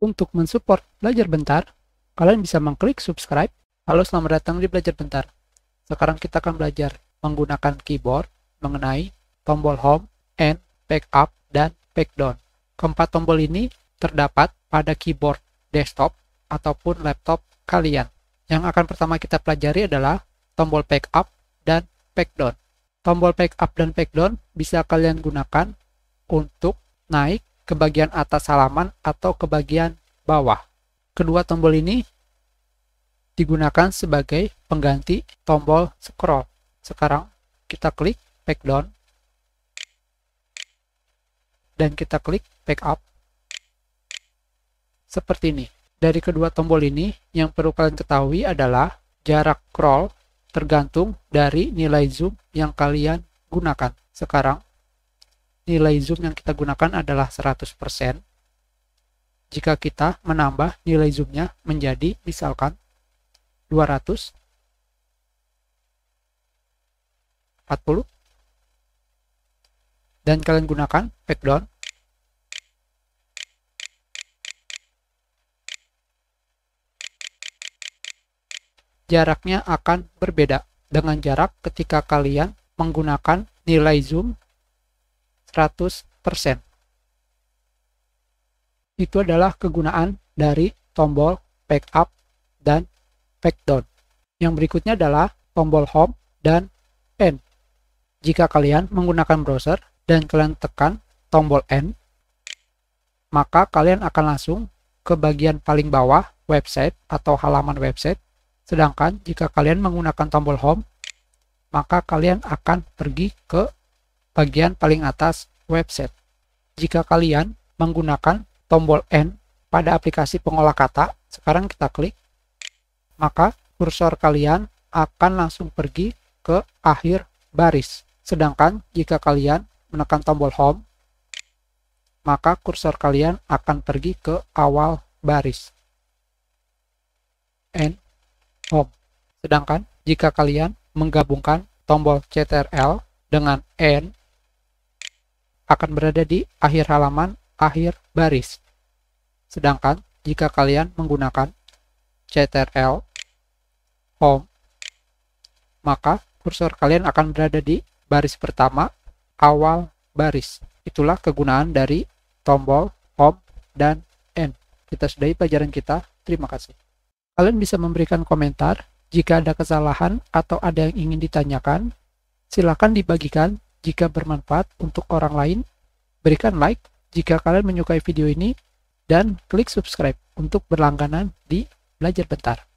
Untuk mensupport Belajar Bentar, kalian bisa mengklik subscribe. Halo, selamat datang di Belajar Bentar. Sekarang kita akan belajar menggunakan keyboard mengenai tombol Home, End, Up dan Back Down. Keempat tombol ini terdapat pada keyboard desktop ataupun laptop kalian. Yang akan pertama kita pelajari adalah tombol Back Up dan Back Down. Tombol Back Up dan Back Down bisa kalian gunakan untuk naik ke bagian atas halaman atau ke bagian bawah. Kedua tombol ini digunakan sebagai pengganti tombol scroll. Sekarang kita klik back down dan kita klik back up seperti ini. Dari kedua tombol ini, yang perlu kalian ketahui adalah jarak scroll tergantung dari nilai zoom yang kalian gunakan. Sekarang nilai zoom yang kita gunakan adalah 100%. Jika kita menambah nilai zoomnya menjadi misalkan 200, 40, dan kalian gunakan background, jaraknya akan berbeda dengan jarak ketika kalian menggunakan nilai zoom 100%. Itu adalah kegunaan dari tombol backup dan back down. Yang berikutnya adalah tombol home dan end. Jika kalian menggunakan browser dan kalian tekan tombol end, maka kalian akan langsung ke bagian paling bawah website atau halaman website. Sedangkan jika kalian menggunakan tombol home, maka kalian akan pergi ke bagian paling atas website. Jika kalian menggunakan tombol N pada aplikasi pengolah kata, sekarang kita klik, maka kursor kalian akan langsung pergi ke akhir baris. Sedangkan jika kalian menekan tombol Home, maka kursor kalian akan pergi ke awal baris. N Home. Sedangkan jika kalian menggabungkan tombol CTRL dengan N akan berada di akhir halaman, akhir baris. Sedangkan jika kalian menggunakan CTRL Home, maka kursor kalian akan berada di baris pertama, awal baris. Itulah kegunaan dari tombol Home dan End. Kita sudahi pelajaran kita. Terima kasih. Kalian bisa memberikan komentar jika ada kesalahan atau ada yang ingin ditanyakan. Silakan dibagikan jika bermanfaat untuk orang lain. Berikan like jika kalian menyukai video ini dan klik subscribe untuk berlangganan di Belajar Bentar.